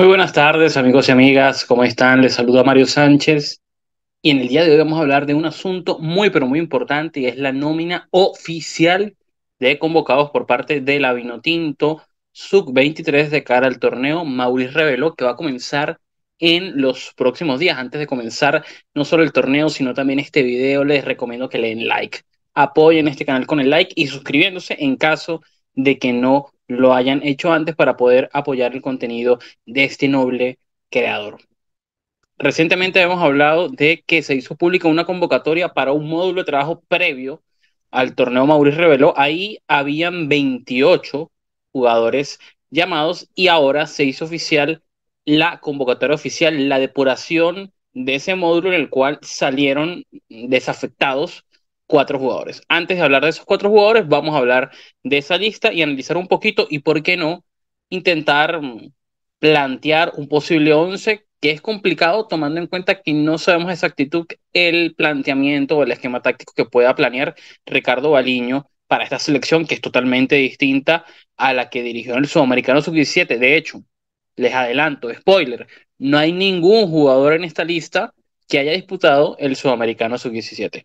Muy buenas tardes amigos y amigas, ¿cómo están? Les saluda Mario Sánchez y en el día de hoy vamos a hablar de un asunto muy pero muy importante y es la nómina oficial de convocados por parte de la Vinotinto Sub-23 de cara al torneo. Maurice reveló que va a comenzar en los próximos días. Antes de comenzar no solo el torneo, sino también este video, les recomiendo que le den like. Apoyen este canal con el like y suscribiéndose en caso de que no lo hayan hecho antes para poder apoyar el contenido de este noble creador. Recientemente hemos hablado de que se hizo pública una convocatoria para un módulo de trabajo previo al torneo Mauricio Reveló. Ahí habían 28 jugadores llamados y ahora se hizo oficial la convocatoria oficial, la depuración de ese módulo en el cual salieron desafectados cuatro jugadores. Antes de hablar de esos cuatro jugadores, vamos a hablar de esa lista y analizar un poquito y por qué no intentar mm, plantear un posible once que es complicado tomando en cuenta que no sabemos exactitud el planteamiento o el esquema táctico que pueda planear Ricardo Baliño para esta selección que es totalmente distinta a la que dirigió el Sudamericano Sub-17. De hecho, les adelanto, spoiler, no hay ningún jugador en esta lista que haya disputado el Sudamericano Sub-17.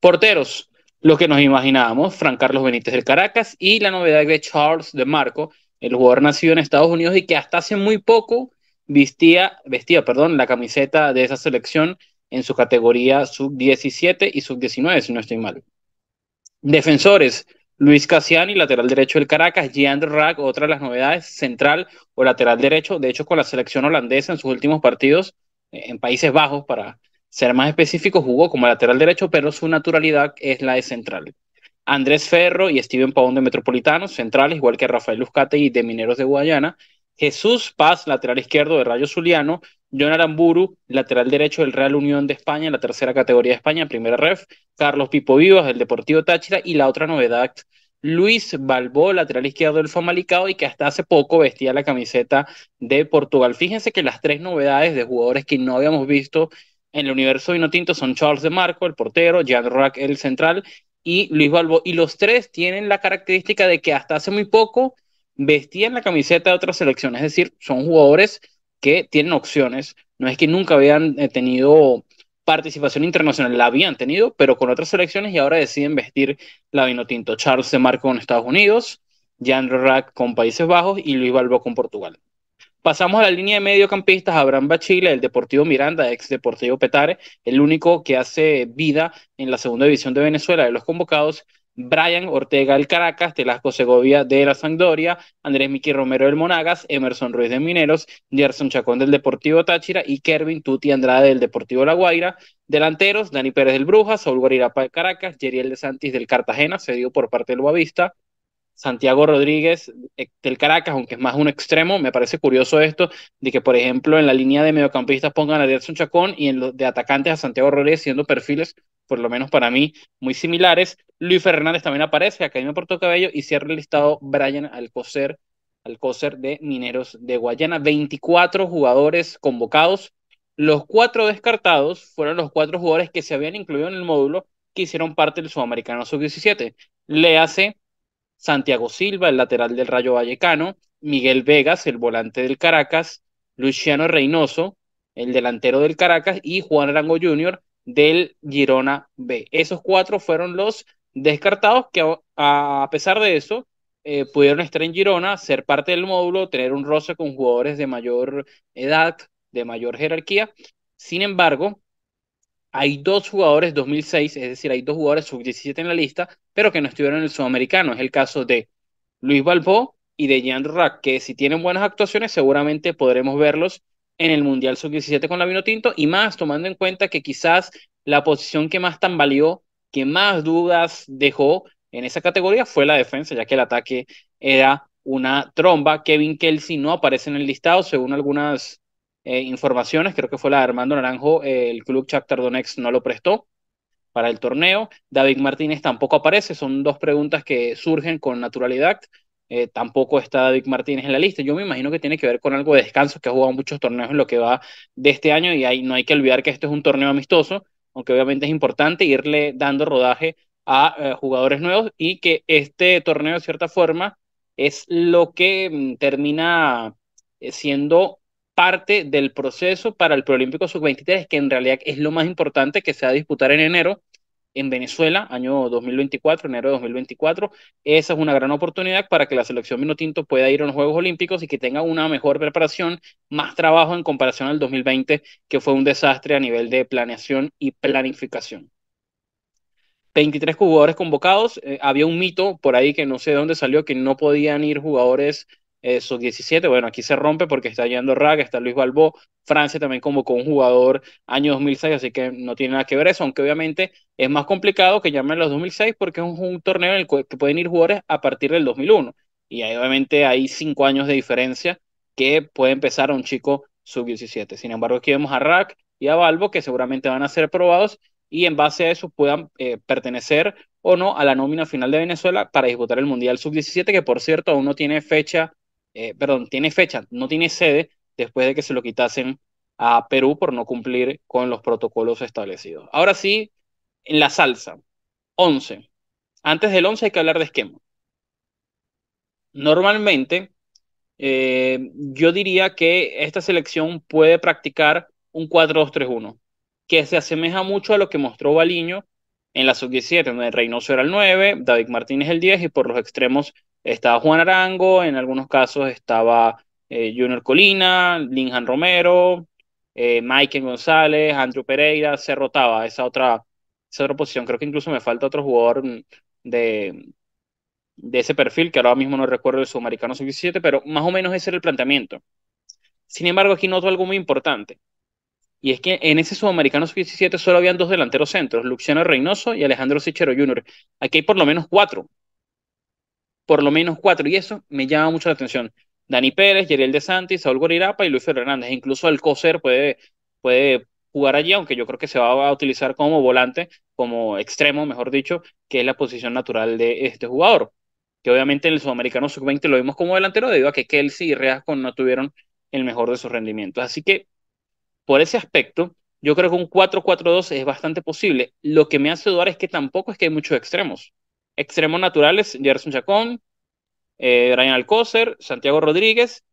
Porteros, lo que nos imaginábamos, Fran Carlos Benítez del Caracas y la novedad de Charles de Marco, el jugador nacido en Estados Unidos y que hasta hace muy poco vestía, la camiseta de esa selección en su categoría sub-17 y sub-19, si no estoy mal. Defensores, Luis Cassiani, lateral derecho del Caracas, Jean Rack, otra de las novedades, central o lateral derecho, de hecho con la selección holandesa en sus últimos partidos eh, en Países Bajos, para ser más específico, jugó como lateral derecho, pero su naturalidad es la de central. Andrés Ferro y Steven Pavón de Metropolitanos, centrales, igual que Rafael Luzcate y de Mineros de Guayana. Jesús Paz, lateral izquierdo de Rayo Zuliano. John Aramburu, lateral derecho del Real Unión de España, la tercera categoría de España, primera ref. Carlos Pipo Vivas, del Deportivo Táchira. Y la otra novedad, Luis Balbó, lateral izquierdo del Famalicao, y que hasta hace poco vestía la camiseta de Portugal. Fíjense que las tres novedades de jugadores que no habíamos visto en el universo Vinotinto son Charles de Marco, el portero, Jan Rack, el central, y Luis Balbo. Y los tres tienen la característica de que hasta hace muy poco vestían la camiseta de otras selecciones, es decir, son jugadores que tienen opciones. No es que nunca habían eh, tenido participación internacional, la habían tenido, pero con otras selecciones y ahora deciden vestir la Vinotinto. Charles de Marco con Estados Unidos, Jan Rack con Países Bajos y Luis Balbo con Portugal. Pasamos a la línea de mediocampistas, Abraham Bachile, el Deportivo Miranda, ex Deportivo Petare, el único que hace vida en la segunda división de Venezuela de los convocados, Brian Ortega del Caracas, Telasco Segovia de la Sangdoria, Andrés Miki Romero del Monagas, Emerson Ruiz de Mineros, Gerson Chacón del Deportivo Táchira y Kervin Tuti Andrade del Deportivo La Guaira. Delanteros, Dani Pérez del Brujas, Saúl Guarirapa del Caracas, Yeriel de Santis del Cartagena, cedido por parte del Boavista, Santiago Rodríguez eh, del Caracas, aunque es más un extremo, me parece curioso esto, de que por ejemplo en la línea de mediocampistas pongan a Gerson Chacón y en los de atacantes a Santiago Rodríguez siendo perfiles, por lo menos para mí, muy similares. Luis Fernández también aparece, Academia Porto Cabello, y se ha listado Brian Alcocer, de Mineros de Guayana. 24 jugadores convocados. Los cuatro descartados fueron los cuatro jugadores que se habían incluido en el módulo que hicieron parte del Sudamericano Sub-17. Le hace Santiago Silva, el lateral del Rayo Vallecano, Miguel Vegas, el volante del Caracas, Luciano Reynoso, el delantero del Caracas, y Juan Arango Jr. del Girona B. Esos cuatro fueron los descartados que a, pesar de eso eh, pudieron estar en Girona, ser parte del módulo, tener un roce con jugadores de mayor edad, de mayor jerarquía. Sin embargo, hay dos jugadores 2006, es decir, hay dos jugadores sub-17 en la lista, pero que no estuvieron en el sudamericano. Es el caso de Luis Balbo y de Jean Rack, que si tienen buenas actuaciones, seguramente podremos verlos en el Mundial Sub-17 con la tinto. y más tomando en cuenta que quizás la posición que más tambaleó, que más dudas dejó en esa categoría fue la defensa, ya que el ataque era una tromba. Kevin Kelsey no aparece en el listado, según algunas eh, informaciones, creo que fue la de Armando Naranjo, eh, el club Shakhtar no lo prestó para el torneo, David Martínez tampoco aparece, son dos preguntas que surgen con naturalidad, eh, tampoco está David Martínez en la lista, yo me imagino que tiene que ver con algo de descanso, que ha jugado muchos torneos en lo que va de este año y ahí no hay que olvidar que este es un torneo amistoso, aunque obviamente es importante irle dando rodaje a jugadores nuevos y que este torneo de cierta forma es lo que mm, termina siendo parte del proceso para el Preolímpico Sub-23, que en realidad es lo más importante que se va a disputar en enero en Venezuela, año 2024, enero de 2024. Esa es una gran oportunidad para que la selección Minotinto pueda ir a los Juegos Olímpicos y que tenga una mejor preparación, más trabajo en comparación al 2020, que fue un desastre a nivel de planeación y planificación. 23 jugadores convocados. Eh, había un mito por ahí que no sé de dónde salió, que no podían ir jugadores eh, sub-17, bueno, aquí se rompe porque está yendo rack está Luis Balbó, Francia también como un jugador año 2006, así que no tiene nada que ver eso, aunque obviamente es más complicado que llamen los 2006 porque es un, torneo en el que, pueden ir jugadores a partir del 2001, y ahí obviamente hay cinco años de diferencia que puede empezar a un chico sub-17. Sin embargo, aquí vemos a Rack y a Balbo que seguramente van a ser probados y en base a eso puedan eh, pertenecer o no a la nómina final de Venezuela para disputar el Mundial Sub-17, que por cierto aún no tiene fecha eh, perdón, tiene fecha, no tiene sede después de que se lo quitasen a Perú por no cumplir con los protocolos establecidos. Ahora sí, en la salsa, 11. Antes del 11 hay que hablar de esquema. Normalmente, eh, yo diría que esta selección puede practicar un 4-2-3-1, que se asemeja mucho a lo que mostró Baliño en la sub-17, donde Reynoso era el 9, David Martínez el 10 y por los extremos estaba Juan Arango, en algunos casos estaba eh, Junior Colina, Linhan Romero, eh, Mike González, Andrew Pereira, se rotaba esa otra, posición. Creo que incluso me falta otro jugador de, de ese perfil, que ahora mismo no recuerdo el sudamericano sub-17, pero más o menos ese era el planteamiento. Sin embargo, aquí noto algo muy importante. Y es que en ese sudamericano sub-17 solo habían dos delanteros centros, Luciano Reynoso y Alejandro Sichero Jr. Aquí hay por lo menos cuatro por lo menos cuatro, y eso me llama mucho la atención. Dani Pérez, Yeriel De Santi, Saúl Gorirapa y Luis Fernández. Incluso el Coser puede, puede jugar allí, aunque yo creo que se va a utilizar como volante, como extremo, mejor dicho, que es la posición natural de este jugador. Que obviamente en el Sudamericano Sub-20 lo vimos como delantero debido a que Kelsey y Reasco no tuvieron el mejor de sus rendimientos. Así que, por ese aspecto, yo creo que un 4-4-2 es bastante posible. Lo que me hace dudar es que tampoco es que hay muchos extremos. Extremos naturales, Gerson Chacón, eh, Brian alcocer Santiago Rodríguez,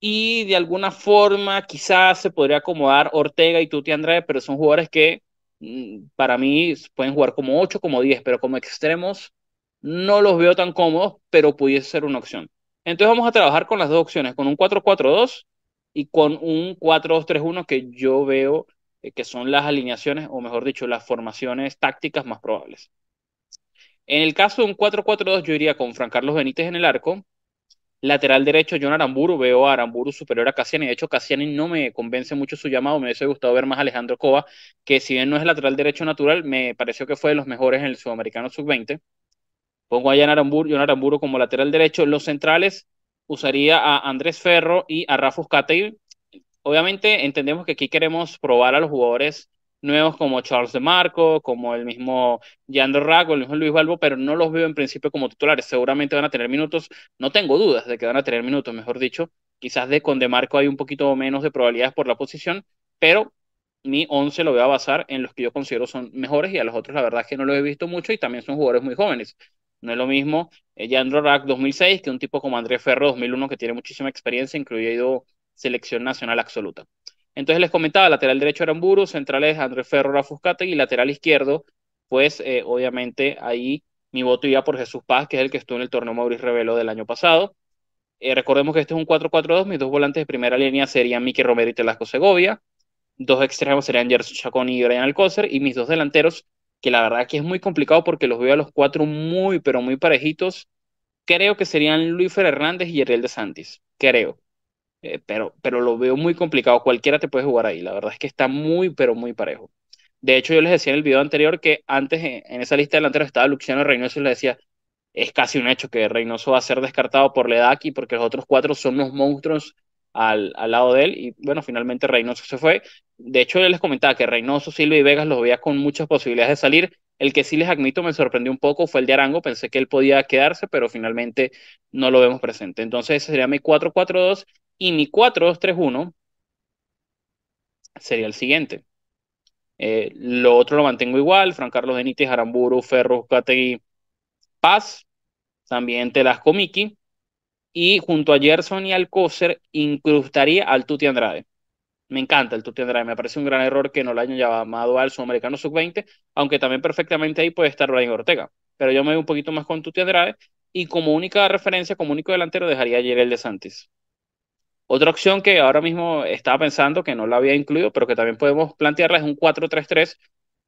y de alguna forma quizás se podría acomodar Ortega y Tuti Andrade, pero son jugadores que mm, para mí pueden jugar como 8, como 10, pero como extremos no los veo tan cómodos, pero pudiese ser una opción. Entonces vamos a trabajar con las dos opciones, con un 4-4-2 y con un 4-2-3-1 que yo veo eh, que son las alineaciones, o mejor dicho, las formaciones tácticas más probables. En el caso de un 4-4-2, yo iría con Fran Carlos Benítez en el arco. Lateral derecho, John Aramburu. Veo a Aramburu superior a Cassiani. De hecho, Cassiani no me convence mucho su llamado. Me hubiese gustado ver más a Alejandro Cova, que si bien no es lateral derecho natural, me pareció que fue de los mejores en el Sudamericano Sub-20. Pongo a John Aramburu, como lateral derecho. Los centrales, usaría a Andrés Ferro y a Rafa Uzcategui. Obviamente entendemos que aquí queremos probar a los jugadores nuevos como Charles de Marco, como el mismo Yandro o el mismo Luis Balbo, pero no los veo en principio como titulares. Seguramente van a tener minutos, no tengo dudas de que van a tener minutos, mejor dicho. Quizás de con de Marco hay un poquito menos de probabilidades por la posición, pero mi 11 lo voy a basar en los que yo considero son mejores y a los otros la verdad es que no los he visto mucho y también son jugadores muy jóvenes. No es lo mismo Yandro Rack 2006 que un tipo como Andrés Ferro 2001 que tiene muchísima experiencia, incluido selección nacional absoluta. Entonces les comentaba, lateral derecho Aramburu, centrales Andrés Ferro, Rafuscate y lateral izquierdo, pues eh, obviamente ahí mi voto iba por Jesús Paz, que es el que estuvo en el torneo Mauricio Revelo del año pasado. Eh, recordemos que este es un 4-4-2, mis dos volantes de primera línea serían Miki Romero y Telasco Segovia, dos extremos serían Gerson Chacón y Brian Alcócer, y mis dos delanteros, que la verdad que es muy complicado porque los veo a los cuatro muy, pero muy parejitos, creo que serían Luis Fernández Hernández y Ariel de Santis, creo. Eh, pero, pero lo veo muy complicado. Cualquiera te puede jugar ahí. La verdad es que está muy, pero muy parejo. De hecho, yo les decía en el video anterior que antes en, esa lista delantera estaba Luciano Reynoso y les decía, es casi un hecho que Reynoso va a ser descartado por la edad aquí porque los otros cuatro son unos monstruos al, al, lado de él. Y bueno, finalmente Reynoso se fue. De hecho, yo les comentaba que Reynoso, Silva y Vegas los veía con muchas posibilidades de salir. El que sí les admito me sorprendió un poco fue el de Arango. Pensé que él podía quedarse, pero finalmente no lo vemos presente. Entonces, ese sería mi 4-4-2. Y mi 4-2-3-1 sería el siguiente. Eh, lo otro lo mantengo igual, Fran Carlos Benítez, Aramburu, Ferro, Categui, Paz, también Telasco Miki, y junto a Gerson y Alcoser incrustaría al Tuti Andrade. Me encanta el Tuti Andrade, me parece un gran error que no lo hayan llamado al Sudamericano Sub-20, aunque también perfectamente ahí puede estar Brian Ortega, pero yo me voy un poquito más con Tuti Andrade, y como única referencia, como único delantero, dejaría a el de Santis. Otra opción que ahora mismo estaba pensando que no la había incluido, pero que también podemos plantearla es un 4-3-3,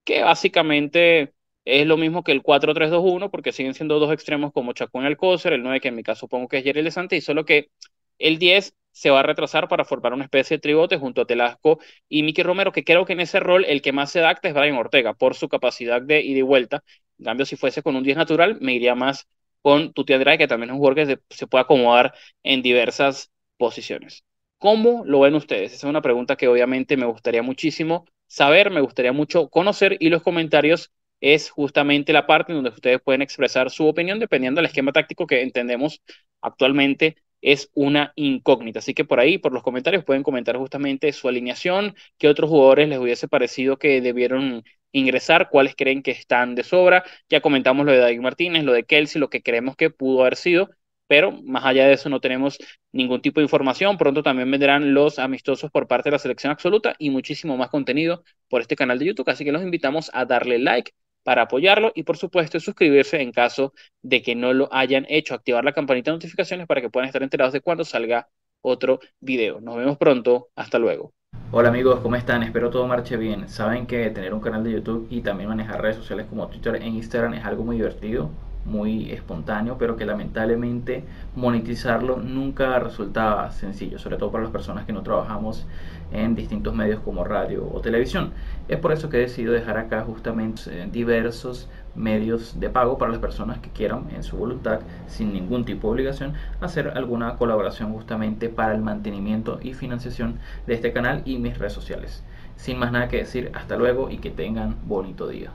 que básicamente es lo mismo que el 4-3-2-1, porque siguen siendo dos extremos como Chacón y Alcócer, el 9 que en mi caso supongo que es Jerry y solo que el 10 se va a retrasar para formar una especie de tribote junto a Telasco y Miki Romero, que creo que en ese rol el que más se adapta es Brian Ortega por su capacidad de ida y vuelta. En cambio, si fuese con un 10 natural, me iría más con Tuti Andrade, que también es un jugador que se, se puede acomodar en diversas posiciones. ¿Cómo lo ven ustedes? Esa es una pregunta que obviamente me gustaría muchísimo saber, me gustaría mucho conocer y los comentarios es justamente la parte donde ustedes pueden expresar su opinión dependiendo del esquema táctico que entendemos actualmente es una incógnita. Así que por ahí, por los comentarios, pueden comentar justamente su alineación, qué otros jugadores les hubiese parecido que debieron ingresar, cuáles creen que están de sobra. Ya comentamos lo de David Martínez, lo de Kelsey, lo que creemos que pudo haber sido pero más allá de eso no tenemos ningún tipo de información. Pronto también vendrán los amistosos por parte de la selección absoluta y muchísimo más contenido por este canal de YouTube, así que los invitamos a darle like para apoyarlo y por supuesto suscribirse en caso de que no lo hayan hecho, activar la campanita de notificaciones para que puedan estar enterados de cuando salga otro video. Nos vemos pronto, hasta luego. Hola amigos, ¿cómo están? Espero todo marche bien. Saben que tener un canal de YouTube y también manejar redes sociales como Twitter e Instagram es algo muy divertido muy espontáneo, pero que lamentablemente monetizarlo nunca resultaba sencillo, sobre todo para las personas que no trabajamos en distintos medios como radio o televisión. Es por eso que he decidido dejar acá justamente eh, diversos medios de pago para las personas que quieran en su voluntad, sin ningún tipo de obligación, hacer alguna colaboración justamente para el mantenimiento y financiación de este canal y mis redes sociales. Sin más nada que decir, hasta luego y que tengan bonito día.